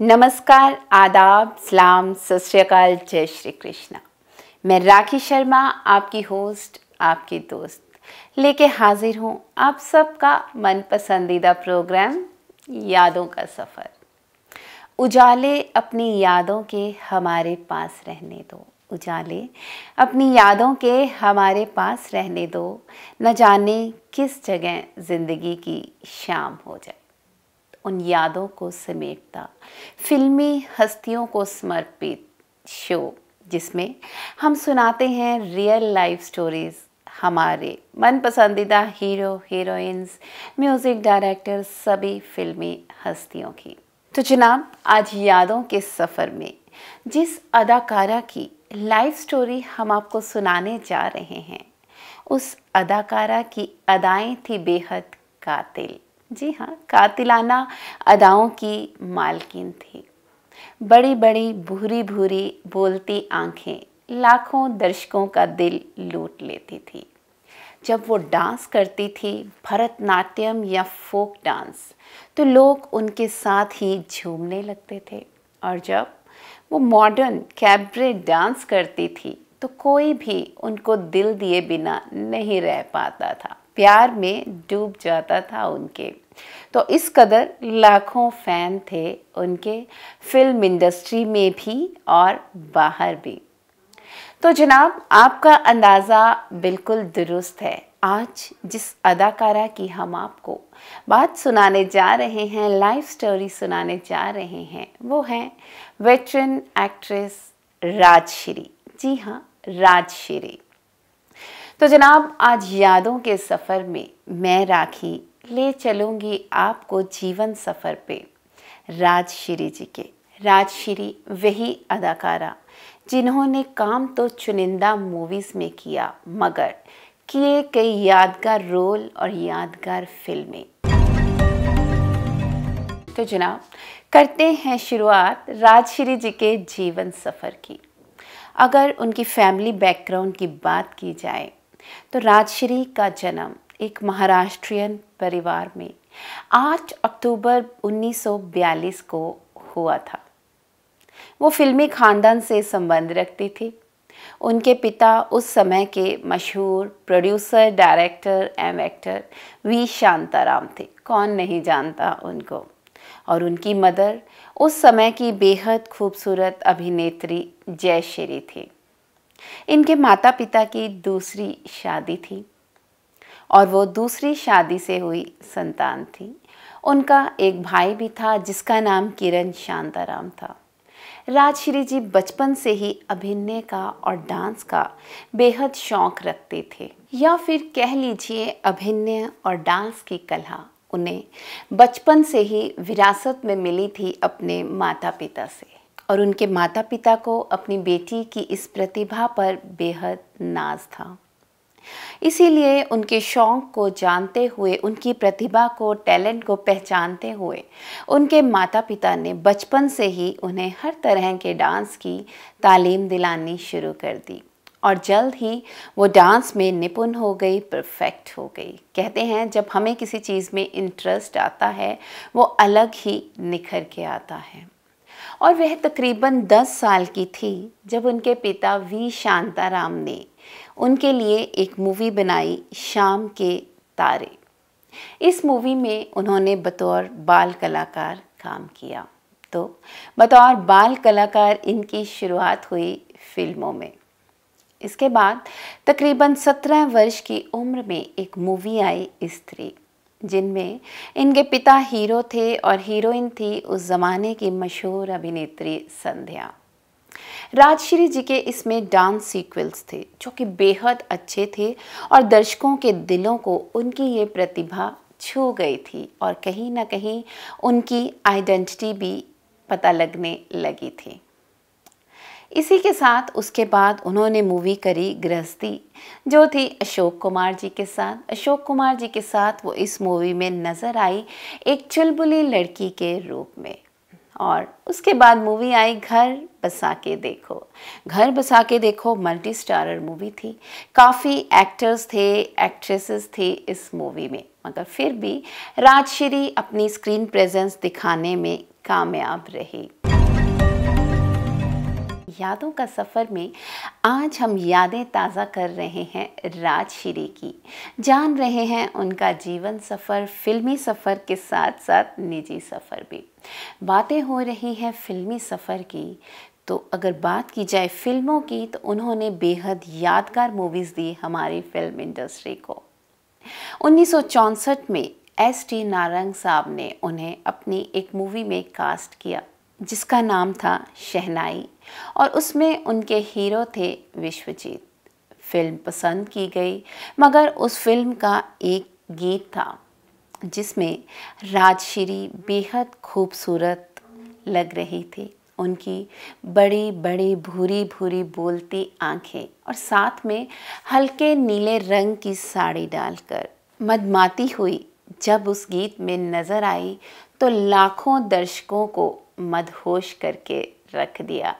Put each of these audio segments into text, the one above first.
नमस्कार आदाब सलाम सत्यकाल जय श्री कृष्णा मैं राखी शर्मा आपकी होस्ट आपकी दोस्त लेके हाजिर हूँ आप सबका मन पसंदीदा प्रोग्राम यादों का सफ़र उजाले अपनी यादों के हमारे पास रहने दो उजाले अपनी यादों के हमारे पास रहने दो न जाने किस जगह ज़िंदगी की शाम हो जाए उन यादों को समेटता फिल्मी हस्तियों को समर्पित शो जिसमें हम सुनाते हैं रियल लाइफ स्टोरीज़ हमारे मन पसंदीदा हीरो हीरोइंस म्यूज़िक डायरेक्टर सभी फिल्मी हस्तियों की तो जनाब आज यादों के सफ़र में जिस अदाकारा की लाइफ स्टोरी हम आपको सुनाने जा रहे हैं उस अदाकारा की अदाएं थी बेहद कातिल जी हाँ कातिलाना अदाओं की मालकिन थी बड़ी बड़ी भूरी भूरी बोलती आंखें लाखों दर्शकों का दिल लूट लेती थी जब वो डांस करती थी भरतनाट्यम या फोक डांस तो लोग उनके साथ ही झूमने लगते थे और जब वो मॉडर्न कैबरे डांस करती थी तो कोई भी उनको दिल दिए बिना नहीं रह पाता था प्यार में डूब जाता था उनके तो इस कदर लाखों फैन थे उनके फिल्म इंडस्ट्री में भी और बाहर भी तो जनाब आपका अंदाज़ा बिल्कुल दुरुस्त है आज जिस अदाकारा की हम आपको बात सुनाने जा रहे हैं लाइफ स्टोरी सुनाने जा रहे हैं वो हैं वेटरन एक्ट्रेस राजश्री जी हाँ राजश्री तो जनाब आज यादों के सफ़र में मैं राखी ले चलूँगी आपको जीवन सफ़र पे राजश्री जी के राजश्री वही अदाकारा जिन्होंने काम तो चुनिंदा मूवीज़ में किया मगर किए कई यादगार रोल और यादगार फिल्में तो जनाब करते हैं शुरुआत राजश्री जी के जीवन सफ़र की अगर उनकी फैमिली बैकग्राउंड की बात की जाए तो राजश्री का जन्म एक महाराष्ट्रियन परिवार में 8 अक्टूबर 1942 को हुआ था वो फिल्मी खानदान से संबंध रखती थी उनके पिता उस समय के मशहूर प्रोड्यूसर डायरेक्टर एम एक्टर वी शांताराम थे कौन नहीं जानता उनको और उनकी मदर उस समय की बेहद खूबसूरत अभिनेत्री जयश्री थी इनके माता पिता की दूसरी शादी थी और वो दूसरी शादी से हुई संतान थी उनका एक भाई भी था जिसका नाम किरण शांताराम था राजश्री जी बचपन से ही अभिनय का और डांस का बेहद शौक रखते थे या फिर कह लीजिए अभिनय और डांस की कला उन्हें बचपन से ही विरासत में मिली थी अपने माता पिता से और उनके माता पिता को अपनी बेटी की इस प्रतिभा पर बेहद नाज था इसीलिए उनके शौक को जानते हुए उनकी प्रतिभा को टैलेंट को पहचानते हुए उनके माता पिता ने बचपन से ही उन्हें हर तरह के डांस की तालीम दिलानी शुरू कर दी और जल्द ही वो डांस में निपुण हो गई परफेक्ट हो गई कहते हैं जब हमें किसी चीज़ में इंटरेस्ट आता है वो अलग ही निखर के आता है और वह तकरीबन 10 साल की थी जब उनके पिता वी शांताराम ने उनके लिए एक मूवी बनाई शाम के तारे इस मूवी में उन्होंने बतौर बाल कलाकार काम किया तो बतौर बाल कलाकार इनकी शुरुआत हुई फिल्मों में इसके बाद तकरीबन 17 वर्ष की उम्र में एक मूवी आई स्त्री जिनमें इनके पिता हीरो थे और हीरोइन थी उस ज़माने की मशहूर अभिनेत्री संध्या राजश्री जी के इसमें डांस सीक्वेंस थे जो कि बेहद अच्छे थे और दर्शकों के दिलों को उनकी ये प्रतिभा छू गई थी और कहीं ना कहीं उनकी आइडेंटिटी भी पता लगने लगी थी इसी के साथ उसके बाद उन्होंने मूवी करी गृहस्थी जो थी अशोक कुमार जी के साथ अशोक कुमार जी के साथ वो इस मूवी में नज़र आई एक चुलबुली लड़की के रूप में और उसके बाद मूवी आई घर बसा के देखो घर बसा के देखो मल्टी स्टारर मूवी थी काफ़ी एक्टर्स थे एक्ट्रेसेस थे इस मूवी में मगर फिर भी राजश्री अपनी स्क्रीन प्रेजेंस दिखाने में कामयाब रही यादों का सफ़र में आज हम यादें ताज़ा कर रहे हैं राजश्री की जान रहे हैं उनका जीवन सफ़र फिल्मी सफ़र के साथ साथ निजी सफ़र भी बातें हो रही हैं फिल्मी सफ़र की तो अगर बात की जाए फिल्मों की तो उन्होंने बेहद यादगार मूवीज़ दी हमारी फिल्म इंडस्ट्री को उन्नीस में एस टी नारंग साहब ने उन्हें अपनी एक मूवी में कास्ट किया जिसका नाम था शहनाई और उसमें उनके हीरो थे विश्वजीत फिल्म पसंद की गई मगर उस फिल्म का एक गीत था जिसमें राजश्री बेहद खूबसूरत लग रही थी उनकी बड़ी बड़ी भूरी भूरी बोलती आंखें और साथ में हल्के नीले रंग की साड़ी डालकर मदमाती हुई जब उस गीत में नज़र आई तो लाखों दर्शकों को मदहोश करके रख दिया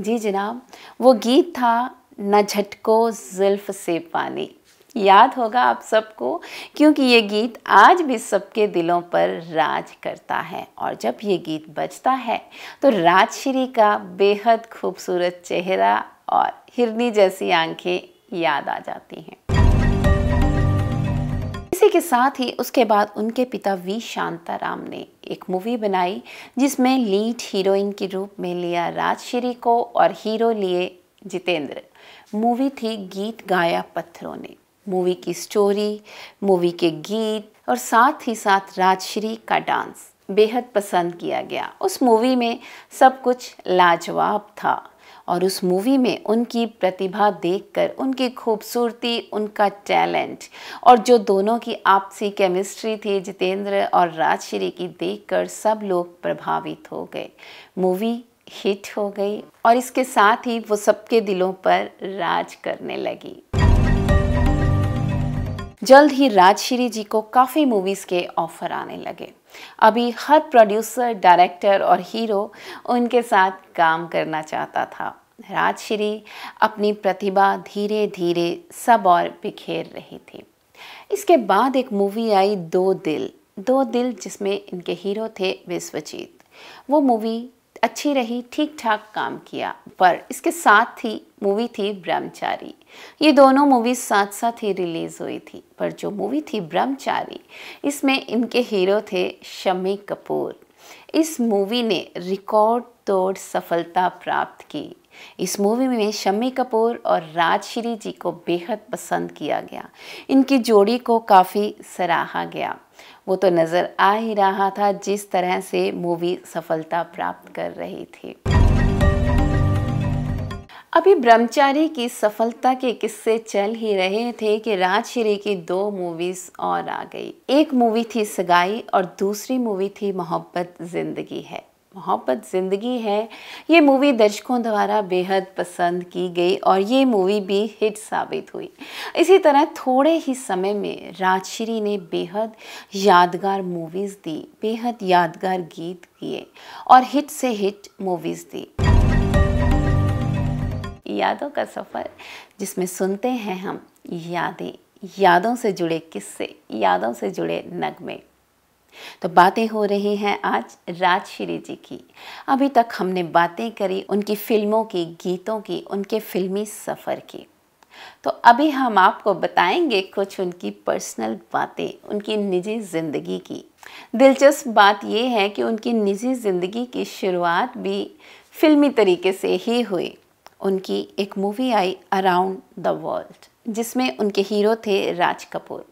जी जनाब वो गीत था न झटको जुल्फ से पानी याद होगा आप सबको क्योंकि ये गीत आज भी सबके दिलों पर राज करता है और जब ये गीत बजता है तो राजश्री का बेहद खूबसूरत चेहरा और हिरनी जैसी आंखें याद आ जाती हैं इसी के साथ ही उसके बाद उनके पिता वी शांताराम ने एक मूवी बनाई जिसमें लीड हीरोइन के रूप में लिया राजश्री को और हीरो लिए जितेंद्र मूवी थी गीत गाया पत्थरों ने मूवी की स्टोरी मूवी के गीत और साथ ही साथ राजश्री का डांस बेहद पसंद किया गया उस मूवी में सब कुछ लाजवाब था और उस मूवी में उनकी प्रतिभा देखकर उनकी खूबसूरती उनका टैलेंट और जो दोनों की आपसी केमिस्ट्री थी जितेंद्र और राजश्री की देखकर सब लोग प्रभावित हो गए मूवी हिट हो गई और इसके साथ ही वो सबके दिलों पर राज करने लगी जल्द ही राजश्री जी को काफ़ी मूवीज़ के ऑफर आने लगे अभी हर प्रोड्यूसर डायरेक्टर और हीरो उनके साथ काम करना चाहता था राजश्री अपनी प्रतिभा धीरे धीरे सब और बिखेर रही थी इसके बाद एक मूवी आई दो दिल दो दिल जिसमें इनके हीरो थे विश्वजीत वो मूवी अच्छी रही ठीक ठाक काम किया पर इसके साथ ही मूवी थी ब्रह्मचारी ये दोनों मूवी साथ साथ ही रिलीज़ हुई थी पर जो मूवी थी ब्रह्मचारी इसमें इनके हीरो थे शमी कपूर इस मूवी ने रिकॉर्ड तोड़ सफलता प्राप्त की इस मूवी में शम्मी कपूर और राजश्री जी को बेहद पसंद किया गया इनकी जोड़ी को काफ़ी सराहा गया वो तो नज़र आ ही रहा था जिस तरह से मूवी सफलता प्राप्त कर रही थी अभी ब्रह्मचारी की सफलता के किस्से चल ही रहे थे कि राजश्री की दो मूवीज और आ गई एक मूवी थी सगाई और दूसरी मूवी थी मोहब्बत जिंदगी है मोहब्बत ज़िंदगी है ये मूवी दर्शकों द्वारा बेहद पसंद की गई और ये मूवी भी हिट साबित हुई इसी तरह थोड़े ही समय में राजश्री ने बेहद यादगार मूवीज़ दी बेहद यादगार गीत किए और हिट से हिट मूवीज़ दी यादों का सफ़र जिसमें सुनते हैं हम यादें यादों से जुड़े किस्से यादों से जुड़े नगमे तो बातें हो रही हैं आज राजश्री जी की अभी तक हमने बातें करी उनकी फिल्मों की गीतों की उनके फिल्मी सफ़र की तो अभी हम आपको बताएंगे कुछ उनकी पर्सनल बातें उनकी निजी ज़िंदगी की दिलचस्प बात यह है कि उनकी निजी ज़िंदगी की शुरुआत भी फिल्मी तरीके से ही हुई उनकी एक मूवी आई अराउंड द वर्ल्ड जिसमें उनके हीरो थे राज कपूर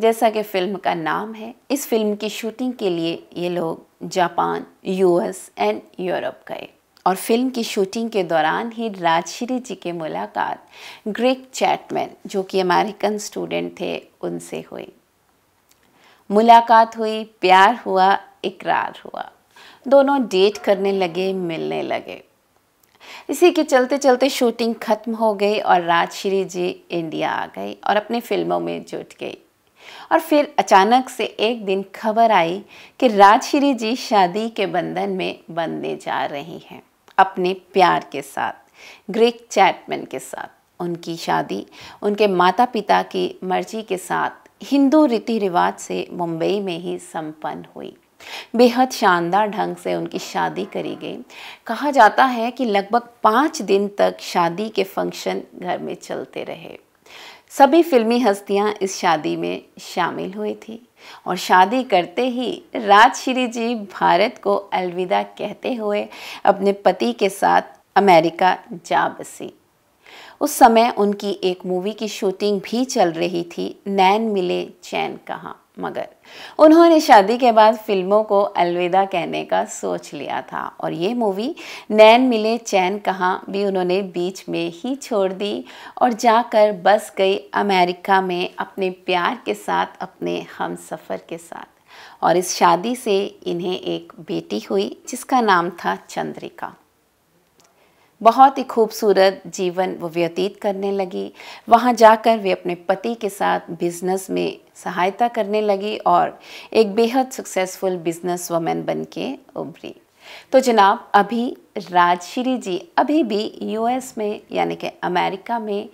जैसा कि फ़िल्म का नाम है इस फिल्म की शूटिंग के लिए ये लोग जापान यूएस एंड यूरोप गए और फिल्म की शूटिंग के दौरान ही राजश्री जी की मुलाकात ग्रेग चैटमैन जो कि अमेरिकन स्टूडेंट थे उनसे हुई मुलाकात हुई प्यार हुआ इकरार हुआ दोनों डेट करने लगे मिलने लगे इसी के चलते चलते शूटिंग खत्म हो गई और राजश्री जी इंडिया आ गई और अपनी फिल्मों में जुट गई और फिर अचानक से एक दिन खबर आई कि राजश्री जी शादी के बंधन में बंधने जा रही हैं अपने प्यार के साथ ग्रेक चैटमैन के साथ उनकी शादी उनके माता पिता की मर्जी के साथ हिंदू रीति रिवाज से मुंबई में ही संपन्न हुई बेहद शानदार ढंग से उनकी शादी करी गई कहा जाता है कि लगभग पाँच दिन तक शादी के फंक्शन घर में चलते रहे सभी फिल्मी हस्तियां इस शादी में शामिल हुई थी और शादी करते ही राजश्री जी भारत को अलविदा कहते हुए अपने पति के साथ अमेरिका जा बसी उस समय उनकी एक मूवी की शूटिंग भी चल रही थी नैन मिले चैन कहाँ मगर उन्होंने शादी के बाद फिल्मों को अलविदा कहने का सोच लिया था और ये मूवी नैन मिले चैन कहाँ भी उन्होंने बीच में ही छोड़ दी और जाकर बस गई अमेरिका में अपने प्यार के साथ अपने हम सफ़र के साथ और इस शादी से इन्हें एक बेटी हुई जिसका नाम था चंद्रिका बहुत ही खूबसूरत जीवन वो व्यतीत करने लगी वहाँ जाकर वे अपने पति के साथ बिजनेस में सहायता करने लगी और एक बेहद सक्सेसफुल बिजनेस वमेन बन के उभरी तो जनाब अभी राजश्री जी अभी भी यूएस में यानी कि अमेरिका में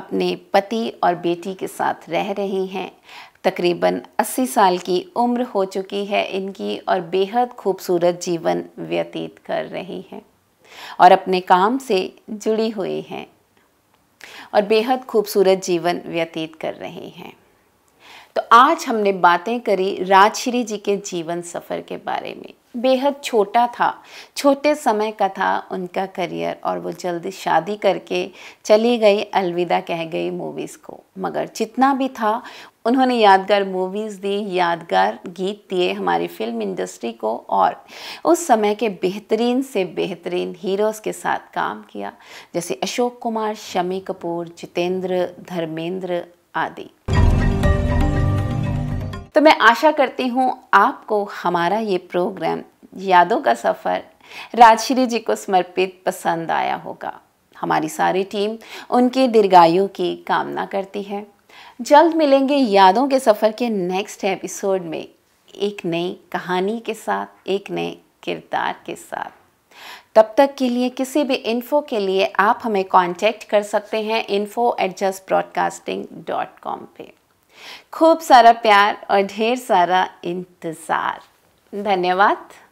अपने पति और बेटी के साथ रह रही हैं तकरीबन 80 साल की उम्र हो चुकी है इनकी और बेहद खूबसूरत जीवन व्यतीत कर रही हैं और अपने काम से जुड़ी हुई हैं और बेहद खूबसूरत जीवन व्यतीत कर रही हैं तो आज हमने बातें करी राजश्री जी के जीवन सफ़र के बारे में बेहद छोटा था छोटे समय का था उनका करियर और वो जल्दी शादी करके चली गई अलविदा कह गई मूवीज़ को मगर जितना भी था उन्होंने यादगार मूवीज़ दी यादगार गीत दिए हमारी फिल्म इंडस्ट्री को और उस समय के बेहतरीन से बेहतरीन हीरोज़ के साथ काम किया जैसे अशोक कुमार शमी कपूर जितेंद्र धर्मेंद्र आदि तो मैं आशा करती हूँ आपको हमारा ये प्रोग्राम यादों का सफ़र राजश्री जी को समर्पित पसंद आया होगा हमारी सारी टीम उनके दीर्घायु की कामना करती है जल्द मिलेंगे यादों के सफ़र के नेक्स्ट एपिसोड में एक नई कहानी के साथ एक नए किरदार के साथ तब तक के लिए किसी भी इन्फो के लिए आप हमें कांटेक्ट कर सकते हैं info at just broadcasting dot com पर खूब सारा प्यार और ढेर सारा इंतज़ार धन्यवाद